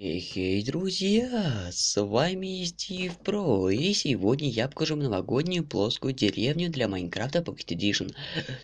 Эй, друзья, с вами Стив Про, и сегодня я покажу новогоднюю плоскую деревню для Майнкрафта Pocket Edition.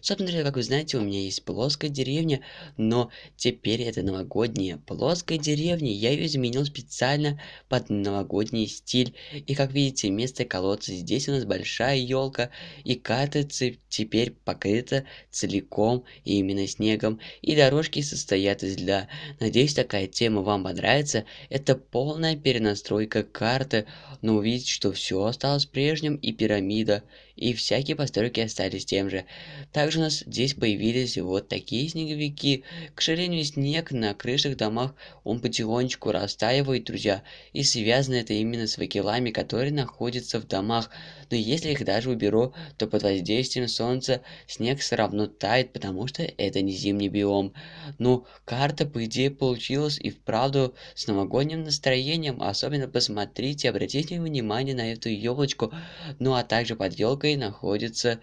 Собственно говоря, как вы знаете, у меня есть плоская деревня, но теперь это новогодняя плоская деревня, я ее изменил специально под новогодний стиль. И как видите, вместо колодца здесь у нас большая елка, и карта теперь покрыта целиком именно снегом, и дорожки состоят из льда. Надеюсь, такая тема вам понравится. Это полная перенастройка карты, но увидеть, что все осталось прежним, и пирамида, и всякие постройки остались тем же. Также у нас здесь появились вот такие снеговики. К сожалению, снег на крышах домах, он потихонечку растаивает, друзья, и связано это именно с вакилами, которые находятся в домах. Но если их даже уберу, то под воздействием солнца снег все равно тает, потому что это не зимний биом. Но ну, карта, по идее, получилась и вправду с новогодним настроением. А особенно посмотрите, обратите внимание на эту елочку. Ну а также под елкой находятся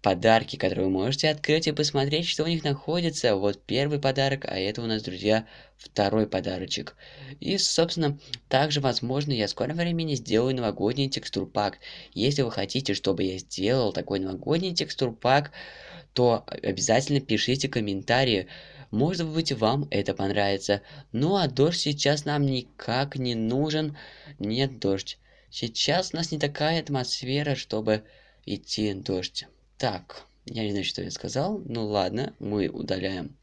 подарки, которые вы можете открыть и посмотреть, что у них находится. Вот первый подарок, а это у нас, друзья, второй подарочек. И, собственно, также, возможно, я в скором времени сделаю новогодний текстурпак. Если вы хотите, чтобы я сделал такой новогодний текстурпак, то обязательно пишите комментарии. Может быть, вам это понравится. Ну а дождь сейчас нам никак не нужен. Нет, дождь. Сейчас у нас не такая атмосфера, чтобы идти дождь. Так, я не знаю, что я сказал. Ну ладно, мы удаляем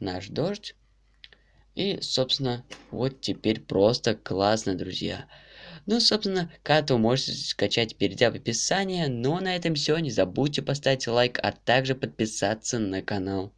наш дождь. И, собственно, вот теперь просто классно, друзья. Ну, собственно, карту можете скачать, перейдя в описание. Но ну, а на этом все. Не забудьте поставить лайк, а также подписаться на канал.